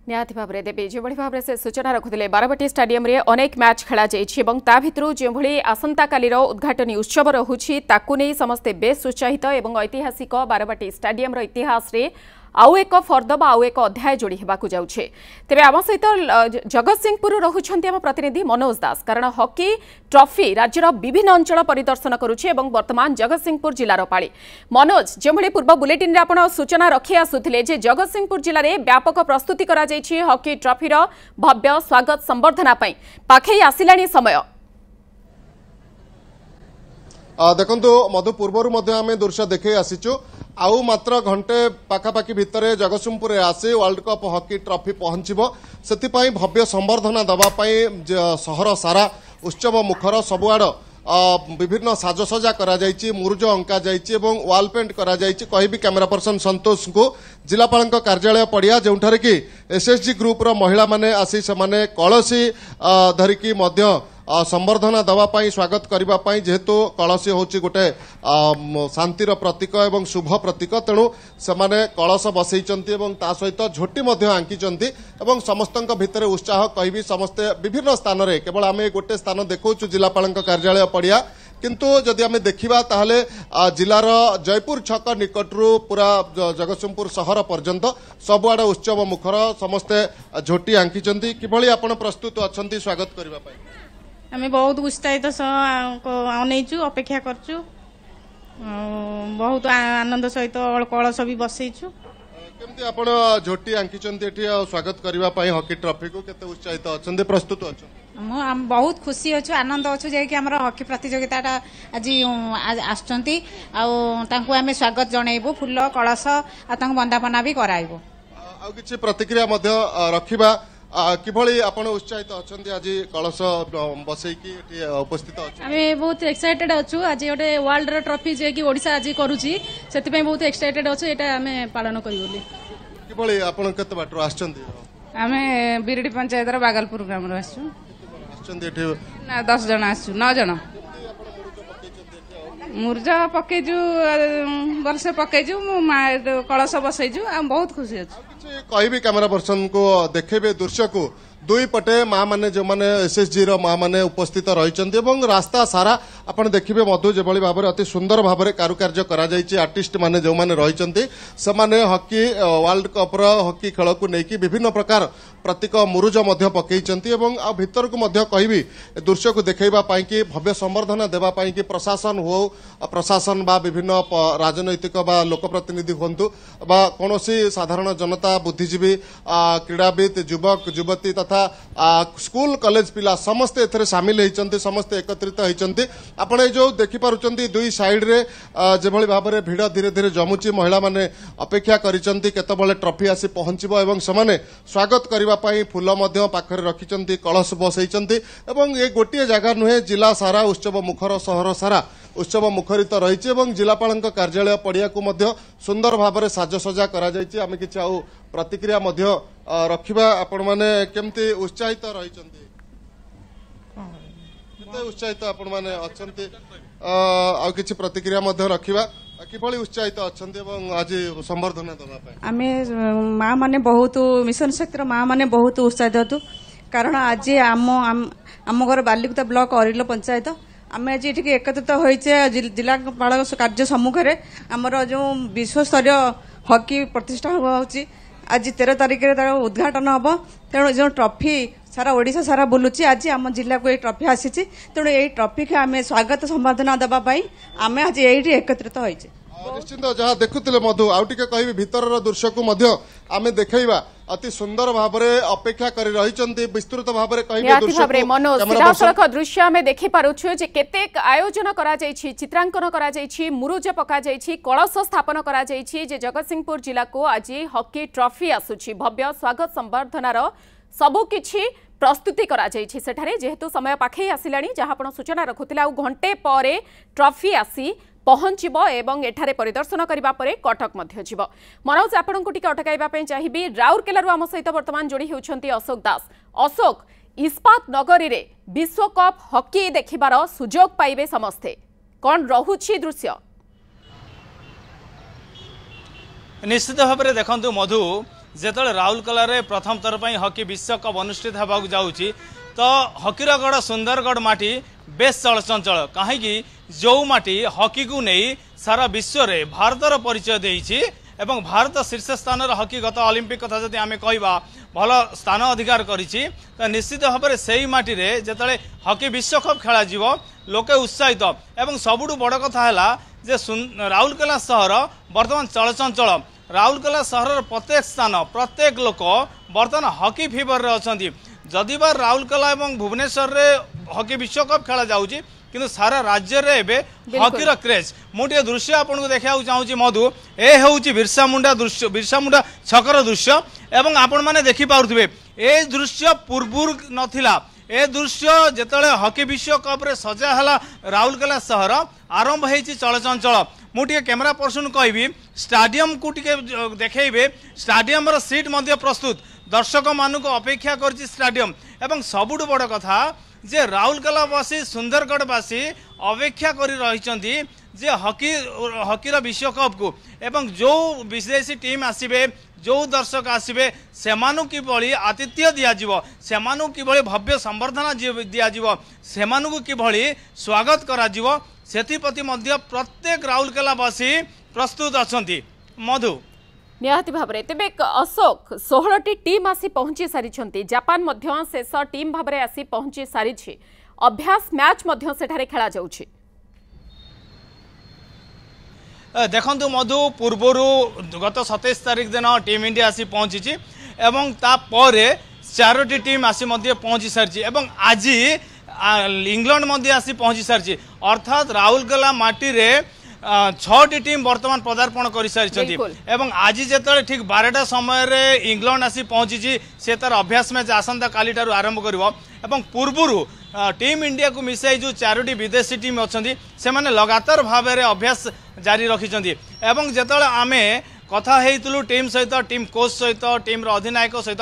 [SPEAKER 1] ନିହାତି ଭାବରେ ଦେବେ ଯେଉଁଭଳି ଭାବରେ ସେ ସୂଚନା ରଖୁଥିଲେ ବାରବାଟୀ ଷ୍ଟାଡିୟମରେ ଅନେକ ମ୍ୟାଚ୍ ଖେଳାଯାଇଛି ଏବଂ ତା ଭିତରୁ ଯେଉଁଭଳି ଆସନ୍ତାକାଲିର ଉଦ୍ଘାଟନୀ ଉତ୍ସବ ରହୁଛି ତାକୁ ନେଇ ସମସ୍ତେ ବେଶ୍ ଉତ୍ସାହିତ ଏବଂ ଐତିହାସିକ ବାରବାଟୀ ଷ୍ଟାଡିୟମର ଇତିହାସରେ ଆଉ ଏକ ଫର୍ଦ୍ଦ ବା ଆଉ ଏକ ଅଧ୍ୟାୟ ଯୋଡ଼ି ହେବାକୁ ଯାଉଛି ତେବେ ଆମ ସହିତ ଜଗତସିଂହପୁର ରହୁଛନ୍ତି ଆମ ପ୍ରତିନିଧି ମନୋଜ ଦାସ କାରଣ ହକି ଟ୍ରଫି ରାଜ୍ୟର ବିଭିନ୍ନ ଅଞ୍ଚଳ ପରିଦର୍ଶନ କରୁଛି ଏବଂ ବର୍ତ୍ତମାନ ଜଗତସିଂହପୁର ଜିଲ୍ଲାର ପାଳି ମନୋଜ ଯେଉଁଭଳି ପୂର୍ବ ବୁଲେଟିନ୍ରେ ଆପଣ ସୂଚନା ରଖି ଆସୁଥିଲେ ଯେ ଜଗତସିଂହପୁର ଜିଲ୍ଲାରେ ବ୍ୟାପକ ପ୍ରସ୍ତୁତି କରାଯାଇଛି ହକି ଟ୍ରଫିର ଭବ୍ୟ ସ୍ୱାଗତ ସମ୍ବର୍ଦ୍ଧନା ପାଇଁ ପାଖେଇ ଆସିଲାଣି ସମୟ
[SPEAKER 6] ଦେଖନ୍ତୁ ମଧ୍ୟ ପୂର୍ବରୁ ମଧ୍ୟ ଆମେ ଦୃଶ୍ୟ ଦେଖେଇ ଆଉ ମାତ୍ର ଘଣ୍ଟେ ପାଖାପାଖି ଭିତରେ ଜଗତସିଂହପୁରରେ ଆସି ୱାର୍ଲଡ କପ୍ ହକି ଟ୍ରଫି ପହଞ୍ଚିବ ସେଥିପାଇଁ ଭବ୍ୟ ସମ୍ବର୍ଦ୍ଧନା ଦେବା ପାଇଁ ସହର ସାରା ଉତ୍ସବ ମୁଖର ସବୁଆଡ଼ ବିଭିନ୍ନ ସାଜସଜା କରାଯାଇଛି ମୁରୁଜ ଅଙ୍କାଯାଇଛି ଏବଂ ୱାଲ୍ ପେଣ୍ଟ କରାଯାଇଛି କହିବି କ୍ୟାମେରା ପର୍ସନ୍ ସନ୍ତୋଷଙ୍କୁ ଜିଲ୍ଲାପାଳଙ୍କ କାର୍ଯ୍ୟାଳୟ ପଡ଼ିଆ ଯେଉଁଠାରେ କି ଏସ୍ଏସ୍ଜି ଗ୍ରୁପ୍ର ମହିଳାମାନେ ଆସି ସେମାନେ କଳସୀ ଧରିକି ମଧ୍ୟ ସମ୍ବର୍ଦ୍ଧନା ଦେବା ପାଇଁ ସ୍ୱାଗତ କରିବା ପାଇଁ ଯେହେତୁ କଳସୀ ହେଉଛି ଗୋଟେ ଶାନ୍ତିର ପ୍ରତୀକ ଏବଂ ଶୁଭ ପ୍ରତୀକ ତେଣୁ ସେମାନେ କଳସ ବସେଇଛନ୍ତି ଏବଂ ତା ସହିତ ଝୋଟି ମଧ୍ୟ ଆଙ୍କିଛନ୍ତି ଏବଂ ସମସ୍ତଙ୍କ ଭିତରେ ଉତ୍ସାହ କହିବି ସମସ୍ତେ ବିଭିନ୍ନ ସ୍ଥାନରେ କେବଳ ଆମେ ଗୋଟେ ସ୍ଥାନ ଦେଖାଉଛୁ ଜିଲ୍ଲାପାଳଙ୍କ କାର୍ଯ୍ୟାଳୟ ପଡ଼ିଆ କିନ୍ତୁ ଯଦି ଆମେ ଦେଖିବା ତାହେଲେ ଜିଲ୍ଲାର ଜୟପୁର ଛକ ନିକଟରୁ ପୁରା ଜଗତସିଂହପୁର ସହର ପର୍ଯ୍ୟନ୍ତ ସବୁଆଡ଼େ ଉତ୍ସବ ମୁଖର ସମସ୍ତେ ଝୋଟି ଆଙ୍କିଛନ୍ତି କିଭଳି ଆପଣ ପ୍ରସ୍ତୁତ ଅଛନ୍ତି ସ୍ୱାଗତ କରିବା ପାଇଁ
[SPEAKER 1] ଆମେ ବହୁତ ଉତ୍ସାହିତ ସହ ଅନେଇଛୁ ଅପେକ୍ଷା କରିଛୁ ବହୁତ ଆନନ୍ଦ ସହିତ କଳସ ବି ବସେଇଛୁ
[SPEAKER 6] କେମିତି ଆପଣ ଝୋଟି ଆଙ୍କିଛନ୍ତି ଏଠି ଆଉ ସ୍ୱାଗତ କରିବା ପାଇଁ ହକି ଟ୍ରଫିକୁ କେତେ ଉତ୍ସାହିତ ଅଛନ୍ତି ପ୍ରସ୍ତୁତ ଅଛନ୍ତି
[SPEAKER 1] ମୁଁ ବହୁତ ଖୁସି ଅଛୁ ଆନନ୍ଦ ଅଛୁ ଯାଇକି ଆମର ହକି ପ୍ରତିଯୋଗିତାଟା ଆଜି ଆସୁଛନ୍ତି ଆଉ ତାଙ୍କୁ ଆମେ ସ୍ୱାଗତ ଜଣେଇବୁ ଫୁଲ କଳସ ଆଉ ତାଙ୍କୁ ବନ୍ଦାପନା ବି କରାଇବୁ
[SPEAKER 6] ଆଉ କିଛି ପ୍ରତିକ୍ରିୟା ମଧ୍ୟ ରଖିବା কিভাবে আপনার উৎসাহিত অনেক আজ কলস বসাইকি এটি উপস্থিত
[SPEAKER 1] আমি বহুত এক্সাইটেড অছু আজ গোটে ওয়ার্ল্ড ট্রফি যে কি ওড়িশা আজ করুছি সেপাই বহুত এক্সাইটেড অছু এটা আমি পালন করি বলি
[SPEAKER 6] কিভাবে আপনার কত বাটর আসছেন
[SPEAKER 1] আমি বিরিডি পঞ্চায়েতর বাগালপুর গ্রামের আসছু আসছেন এটি না দশ জন আসছু ন জন মুরজ পকাইছু বর্ষে পকাইছু কলস বসাইছু আমি বহুত খুশি অছু
[SPEAKER 6] କହିବି କ୍ୟାମେରା ପର୍ସନକୁ ଦେଖେଇବେ ଦୃଶ୍ୟକୁ দুইপটে মা'ମାନେ ଯେଉଁମାନେ ଏସ୍ଏସ୍ଜିର ମା'ମାନେ ଉପସ୍ଥିତ ରହିଛନ୍ତି ଏବଂ ରାସ୍ତା ସାରା ଆପଣ ଦେଖିବେ ମଧୁ ଯେଭଳି ଭାବରେ ଅତି ସୁନ୍ଦର ଭାବରେ କାରୁକାର୍ଯ୍ୟ କରାଯାଇଛି ଆର୍ଟିଷ୍ଟମାନେ ଯେଉଁମାନେ ରହିଛନ୍ତି ସେମାନେ ହକି ୱାର୍ଲଡ କପ୍ର ହକି ଖେଳକୁ ନେଇକି ବିଭିନ୍ନ ପ୍ରକାର ପ୍ରତୀକ ମୁରୁଜ ମଧ୍ୟ ପକାଇଛନ୍ତି ଏବଂ ଆଉ ଭିତରକୁ ମଧ୍ୟ କହିବି ଦୃଶ୍ୟକୁ ଦେଖାଇବା ପାଇଁକି ଭବ୍ୟ ସମ୍ବର୍ଦ୍ଧନା ଦେବା ପାଇଁକି ପ୍ରଶାସନ ହେଉ ପ୍ରଶାସନ ବା ବିଭିନ୍ନ ରାଜନୈତିକ ବା ଲୋକପ୍ରତିନିଧି ହୁଅନ୍ତୁ ବା କୌଣସି ସାଧାରଣ ଜନତା ବୁଦ୍ଧିଜୀବୀ କ୍ରୀଡ଼ାବିତ୍ ଯୁବକ ଯୁବତୀ ତଥା ତଥା ସ୍କୁଲ କଲେଜ ପିଲା ସମସ୍ତେ ଏଥିରେ ସାମିଲ ହୋଇଛନ୍ତି ସମସ୍ତେ ଏକତ୍ରିତ ହୋଇଛନ୍ତି ଆପଣ ଏ ଯେଉଁ ଦେଖିପାରୁଛନ୍ତି ଦୁଇ ସାଇଡ଼ରେ ଯେଭଳି ଭାବରେ ଭିଡ଼ ଧୀରେ ଧୀରେ ଜମୁଛି ମହିଳାମାନେ ଅପେକ୍ଷା କରିଛନ୍ତି କେତେବେଳେ ଟ୍ରଫି ଆସି ପହଞ୍ଚିବ ଏବଂ ସେମାନେ ସ୍ୱାଗତ କରିବା ପାଇଁ ଫୁଲ ମଧ୍ୟ ପାଖରେ ରଖିଛନ୍ତି କଳସ ବସେଇଛନ୍ତି ଏବଂ ଏ ଗୋଟିଏ ଜାଗା ନୁହେଁ ଜିଲ୍ଲା ସାରା ଉତ୍ସବ ମୁଖର ସହର ସାରା ଉତ୍ସବ ମୁଖରିତ ରହିଛି ଏବଂ ଜିଲ୍ଲାପାଳଙ୍କ କାର୍ଯ୍ୟାଳୟ ପଡ଼ିଆକୁ ମଧ୍ୟ ସୁନ୍ଦର ଭାବରେ ସାଜସଜା କରାଯାଇଛି ଆମେ କିଛି ଆଉ ପ୍ରତିକ୍ରିୟା ମଧ୍ୟ ରଖିବା ଆପଣମାନେ କେମିତି ଉତ୍ସାହିତ ରହିଛନ୍ତି କେତେ ଉତ୍ସାହିତ ଆପଣମାନେ ଅଛନ୍ତି ଆଉ କିଛି ପ୍ରତିକ୍ରିୟା ମଧ୍ୟ ରଖିବା କିଭଳି ଉତ୍ସାହିତ ଅଛନ୍ତି ଏବଂ ଆଜି ସମ୍ବର୍ଦ୍ଧନା ଦେବା
[SPEAKER 1] ପାଇଁ ଆମେ ମା ମାନେ ବହୁତ ମିଶନ ଶକ୍ତିର ମା ମାନେ ବହୁତ ଉତ୍ସାହିତ ଅଟୁ କାରଣ ଆଜି ଆମ ଆମ ଘର ବାଲିକୁଦା ବ୍ଲକ ଅରିଲ ପଞ୍ଚାୟତ ଆମେ ଆଜି ଏଠିକି ଏକତ୍ରିତ ହୋଇଛେ ଜିଲ୍ଲାପାଳ କାର୍ଯ୍ୟ ସମ୍ମୁଖରେ ଆମର ଯେଉଁ ବିଶ୍ୱସ୍ତରୀୟ ହକି ପ୍ରତିଷ୍ଠା ହେଉଛି ଆଜି ତେର ତାରିଖରେ ତାର ଉଦ୍ଘାଟନ ହେବ ତେଣୁ ଯେଉଁ ଟ୍ରଫି ସାରା ଓଡ଼ିଶା ସାରା ବୁଲୁଛି ଆଜି ଆମ ଜିଲ୍ଲାକୁ ଏଇ ଟ୍ରଫି ଆସିଛି ତେଣୁ ଏଇ ଟ୍ରଫିକୁ ଆମେ ସ୍ୱାଗତ ସମ୍ବର୍ଦ୍ଧନା ଦେବା ପାଇଁ ଆମେ ଆଜି ଏଇଠି ଏକତ୍ରିତ ହୋଇଛେ
[SPEAKER 6] ନିଶ୍ଚିନ୍ତ ଯାହା ଦେଖୁଥିଲେ ମଧୁ ଆଉ ଟିକେ କହିବି ଭିତରର ଦୃଶ୍ୟକୁ ମଧ୍ୟ ଆମେ ଦେଖେଇବା ଅତି ସୁନ୍ଦର ଭାବରେ ଅପେକ୍ଷା କରି ରହିଛନ୍ତି ବିସ୍ତୃତ ଭାବରେ କହିବେ
[SPEAKER 1] ଦୃଶ୍ୟ ଆମେ ଦେଖିପାରୁଛୁ ଯେ କେତେ ଆୟୋଜନ କରାଯାଇଛି ଚିତ୍ରାଙ୍କନ କରାଯାଇଛି ମୁରୁଜ ପକାଯାଇଛି କଳସ ସ୍ଥାପନ କରାଯାଇଛି ଯେ ଜଗତସିଂହପୁର ଜିଲ୍ଲାକୁ ଆଜି ହକି ଟ୍ରଫି ଆସୁଛି ଭବ୍ୟ ସ୍ୱାଗତ ସମ୍ବର୍ଦ୍ଧନାର ସବୁକିଛି প্রস্তুতি করা যাইছি সেঠারে যেহেতু সময় পাখেই আসিলানি যা আপনার সূচনা রাখুলে আউ ঘণ্টে পরে ট্রফি আসি ପହଞ୍ଚିବ ଏବଂ ଏଠାରେ ପରିଦର୍ଶନ କରିବା ପରେ କଟକ ମଧ୍ୟ ଯିବ ମନୋଜ ଆପଣଙ୍କୁ ଟିକେ ଅଟକାଇବା ପାଇଁ ଚାହିଁବି ରାଉରକେଲାରୁ ଆମ ସହିତ ବର୍ତ୍ତମାନ ଯୋଡ଼ି ହେଉଛନ୍ତି ଅଶୋକ ଦାସ ଅଶୋକ ଇସ୍ପାତ ନଗରୀରେ ବିଶ୍ୱକପ୍ ହକି ଦେଖିବାର ସୁଯୋଗ ପାଇବେ ସମସ୍ତେ କ'ଣ ରହୁଛି ଦୃଶ୍ୟ
[SPEAKER 2] ନିଶ୍ଚିତ ଭାବରେ ଦେଖନ୍ତୁ ମଧୁ ଯେତେବେଳେ ରାଉରକେଲାରେ ପ୍ରଥମ ଥର ପାଇଁ ହକି ବିଶ୍ୱକପ୍ ଅନୁଷ୍ଠିତ ହେବାକୁ ଯାଉଛି तो हकीरगढ़ सुंदरगढ़ माटी बेस चलचंचल कहीं जो माटी हकी को नहीं सारा विश्व में भारतर परिचय दे भारत शीर्ष स्थान हकी गत अलंपिक कथा जदि आम कह भल स्थान अधिकार कर निश्चित भाव से ही मटी में जिते हकी विश्वकप खेल लोके उत्साहित सबुठ बड़ कथा है जे राउरकेला सहर बर्तमान चलचंचल राउरकेला सहर प्रत्येक स्थान प्रत्येक लोक बर्तमान हकी फिवर्रे अच्छा ଯଦି ବା ରାଉରକେଲା ଏବଂ ଭୁବନେଶ୍ୱରରେ ହକି ବିଶ୍ୱକପ୍ ଖେଳାଯାଉଛି କିନ୍ତୁ ସାରା ରାଜ୍ୟରେ ଏବେ ହକିର କ୍ରେଜ୍ ମୁଁ ଟିକେ ଦୃଶ୍ୟ ଆପଣଙ୍କୁ ଦେଖିବାକୁ ଚାହୁଁଛି ମଧୁ ଏ ହେଉଛି ବିର୍ସା ମୁଣ୍ଡା ଦୃଶ୍ୟ ବିର୍ସା ମୁଣ୍ଡା ଛକର ଦୃଶ୍ୟ ଏବଂ ଆପଣମାନେ ଦେଖିପାରୁଥିବେ ଏ ଦୃଶ୍ୟ ପୂର୍ବରୁ ନଥିଲା ଏ ଦୃଶ୍ୟ ଯେତେବେଳେ ହକି ବିଶ୍ୱକପ୍ରେ ସଜା ହେଲା ରାଉରକେଲା ସହର ଆରମ୍ଭ ହେଇଛି ଚଳଚଞ୍ଚଳ ମୁଁ ଟିକେ କ୍ୟାମେରା ପର୍ସନ୍ କହିବି ଷ୍ଟାଡିୟମ୍କୁ ଟିକେ ଦେଖେଇବେ ଷ୍ଟାଡିୟମ୍ର ସିଟ୍ ମଧ୍ୟ ପ୍ରସ୍ତୁତ दर्शक म अपेक्षा गरिटाडम एवं सबुड बड कथा राउरकेलावासी सुन्दरगडवासी अपेक्षा गरिरहेपछि हकि हकिर विश्वकप कुम् जो दर्शक आसेसँग आतिथ्य दिभ भव्य सम्बर्धना दिवान किभली स्वागत गरौँ त्यतिप्रति प्रत्येक राउरकेलावासी प्रस्तुत अन्ति मधु
[SPEAKER 1] ନିହାତି ଭାବରେ ତେବେ ଅଶୋକ ଷୋହଳଟି ଟିମ୍ ଆସି ପହଞ୍ଚି ସାରିଛନ୍ତି ଜାପାନ ମଧ୍ୟ ଶେଷ ଟିମ୍ ଭାବରେ ଆସି ପହଞ୍ଚି ସାରିଛି ଅଭ୍ୟାସ ମ୍ୟାଚ୍ ମଧ୍ୟ ସେଠାରେ ଖେଳାଯାଉଛି
[SPEAKER 2] ଦେଖନ୍ତୁ ମଧୁ ପୂର୍ବରୁ ଗତ ସତେଇଶ ତାରିଖ ଦିନ ଟିମ୍ ଇଣ୍ଡିଆ ଆସି ପହଞ୍ଚିଛି ଏବଂ ତାପରେ ଚାରୋଟି ଟିମ୍ ଆସି ମଧ୍ୟ ପହଞ୍ଚି ସାରିଛି ଏବଂ ଆଜି ଇଂଲଣ୍ଡ ମଧ୍ୟ ଆସି ପହଞ୍ଚି ସାରିଛି ଅର୍ଥାତ୍ ରାଉରକେଲା ମାଟିରେ ছটি টিম বর্তমান পদার্পণ করে সারি এবং আজ যেত ঠিক বারোটা সময় ইংল্যান্ড আসি পৌঁছিছি সে তার অভ্যাস ম্যাচ আসন্তা কালি ঠার আরম্ভ করব এবং পূর্বর টিম ইন্ডিয়া মিশাই যে চারোটি বিদেশী টিম অনেক লগাতার ভাবে অভ্যাস জারি রাখি এবং যেত আমি কথা হয়েছিল টিম সহ টিম কোচ সহ টিমর অধিনায়ক সহ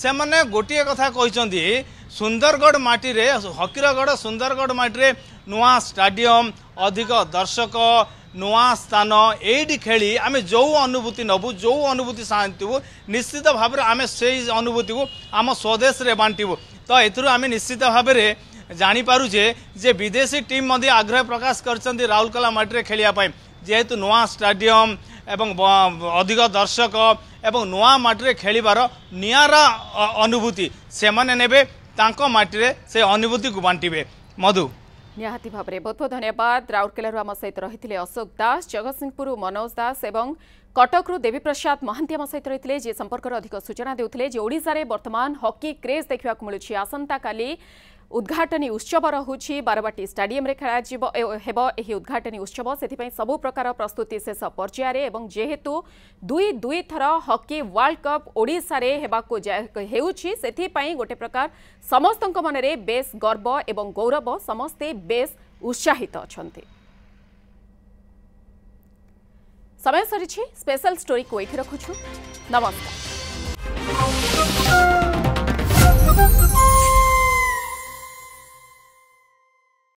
[SPEAKER 2] সে গোটিয়ে কথা কিন্ সুন্দরগড় মাটিরে হকিরগড় সুন্দরগড় মাটিরে নূয়া স্টাডিয়ম অধিক দর্শক ନୂଆ ସ୍ଥାନ ଏଇଠି ଖେଳି ଆମେ ଯେଉଁ ଅନୁଭୂତି ନେବୁ ଯେଉଁ ଅନୁଭୂତି ସାଆନ୍ତିବୁ ନିଶ୍ଚିତ ଭାବରେ ଆମେ ସେଇ ଅନୁଭୂତିକୁ ଆମ ସ୍ୱଦେଶରେ ବାଣ୍ଟିବୁ ତ ଏଥିରୁ ଆମେ ନିଶ୍ଚିତ ଭାବରେ ଜାଣିପାରୁଛେ ଯେ ବିଦେଶୀ ଟିମ୍ ମଧ୍ୟ ଆଗ୍ରହ ପ୍ରକାଶ କରିଛନ୍ତି ରାଉରକେଲା ମାଟିରେ ଖେଳିବା ପାଇଁ ଯେହେତୁ ନୂଆ ଷ୍ଟାଡିୟମ୍ ଏବଂ ଅଧିକ ଦର୍ଶକ ଏବଂ ନୂଆ ମାଟିରେ ଖେଳିବାର ନିଆରା ଅନୁଭୂତି ସେମାନେ ନେବେ ତାଙ୍କ ମାଟିରେ ସେ ଅନୁଭୂତିକୁ ବାଣ୍ଟିବେ ମଧୁ
[SPEAKER 1] ନିହାତି ଭାବରେ ବହୁତ ବହୁତ ଧନ୍ୟବାଦ ରାଉରକେଲାରୁ ଆମ ସହିତ ରହିଥିଲେ ଅଶୋକ ଦାସ ଜଗତସିଂହପୁରରୁ ମନୋଜ ଦାସ ଏବଂ କଟକରୁ ଦେବୀପ୍ରସାଦ ମହାନ୍ତି ଆମ ସହିତ ରହିଥିଲେ ଯିଏ ସମ୍ପର୍କରେ ଅଧିକ ସୂଚନା ଦେଉଥିଲେ ଯେ ଓଡ଼ିଶାରେ ବର୍ତ୍ତମାନ ହକି କ୍ରେଜ୍ ଦେଖିବାକୁ ମିଳୁଛି ଆସନ୍ତାକାଲି उद्घाटनी उत्सव रही बारवाटी स्टाडियम खेल उद्घाटनी उत्सव से सब प्रकार प्रस्तुति शेष पर्यायर एवं जेहेतु दुई दुई थर हकी वर्ल्ड कप ओडे गोटे प्रकार समस्त मनरे में बेस गर्व एवं गौरव समस्ते बेस उत्साहित अच्छा समय सरी स्पेशल स्टोरी को ये रखु नमस्कार